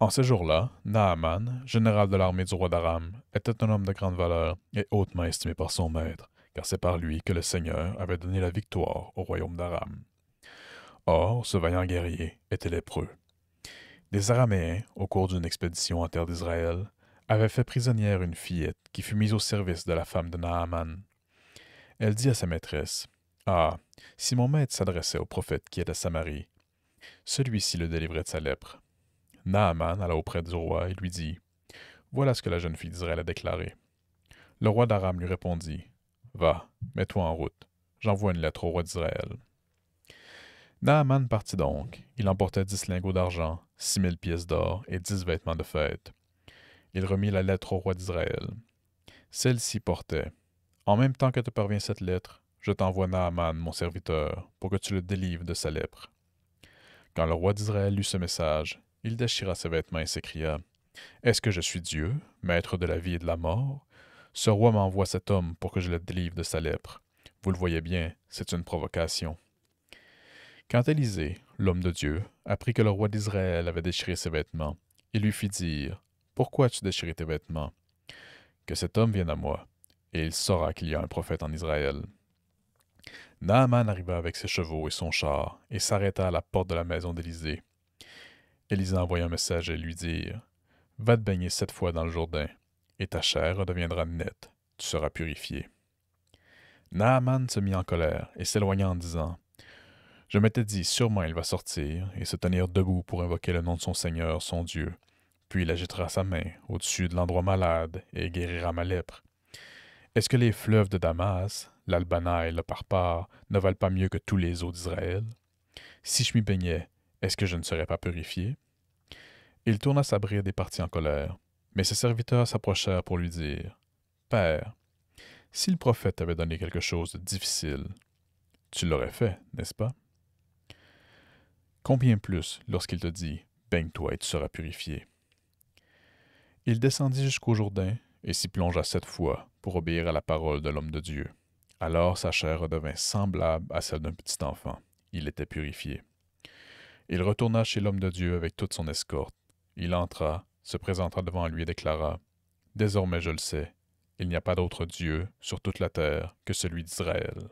En ce jour là Naaman, général de l'armée du roi d'Aram, était un homme de grande valeur et hautement estimé par son maître, car c'est par lui que le Seigneur avait donné la victoire au royaume d'Aram. Or, ce vaillant guerrier était lépreux. Des Araméens, au cours d'une expédition en terre d'Israël, avaient fait prisonnière une fillette qui fut mise au service de la femme de Naaman. Elle dit à sa maîtresse Ah, si mon maître s'adressait au prophète qui est à Samarie, celui-ci le délivrait de sa lèpre. Naaman alla auprès du roi et lui dit Voilà ce que la jeune fille d'Israël a déclaré. Le roi d'Aram lui répondit Va, mets-toi en route, j'envoie une lettre au roi d'Israël. Naaman partit donc. Il emporta dix lingots d'argent, six mille pièces d'or et dix vêtements de fête. Il remit la lettre au roi d'Israël. Celle-ci portait En même temps que te parvient cette lettre, je t'envoie Naaman, mon serviteur, pour que tu le délivres de sa lèpre. Quand le roi d'Israël lut ce message, il déchira ses vêtements et s'écria Est-ce que je suis Dieu, maître de la vie et de la mort Ce roi m'envoie cet homme pour que je le délivre de sa lèpre. Vous le voyez bien, c'est une provocation. Quand Élisée, l'homme de Dieu, apprit que le roi d'Israël avait déchiré ses vêtements, il lui fit dire Pourquoi as-tu déchiré tes vêtements Que cet homme vienne à moi, et il saura qu'il y a un prophète en Israël. Naaman arriva avec ses chevaux et son char, et s'arrêta à la porte de la maison d'Élisée. Élisa envoya un message et lui dire Va te baigner sept fois dans le Jourdain, et ta chair redeviendra nette, tu seras purifié. Naaman se mit en colère et s'éloigna en disant Je m'étais dit, sûrement il va sortir et se tenir debout pour invoquer le nom de son Seigneur, son Dieu. Puis il agitera sa main au-dessus de l'endroit malade et guérira ma lèpre. Est-ce que les fleuves de Damas, l'Albana et le Parpar ne valent pas mieux que tous les eaux d'Israël Si je m'y baignais, est-ce que je ne serais pas purifié Il tourna sa bride et partit en colère. Mais ses serviteurs s'approchèrent pour lui dire Père, si le prophète t'avait donné quelque chose de difficile, tu l'aurais fait, n'est-ce pas Combien plus lorsqu'il te dit Baigne-toi et tu seras purifié Il descendit jusqu'au Jourdain et s'y plongea sept fois pour obéir à la parole de l'homme de Dieu. Alors sa chair redevint semblable à celle d'un petit enfant. Il était purifié. Il retourna chez l'homme de Dieu avec toute son escorte. Il entra, se présenta devant lui et déclara Désormais je le sais, il n'y a pas d'autre Dieu sur toute la terre que celui d'Israël.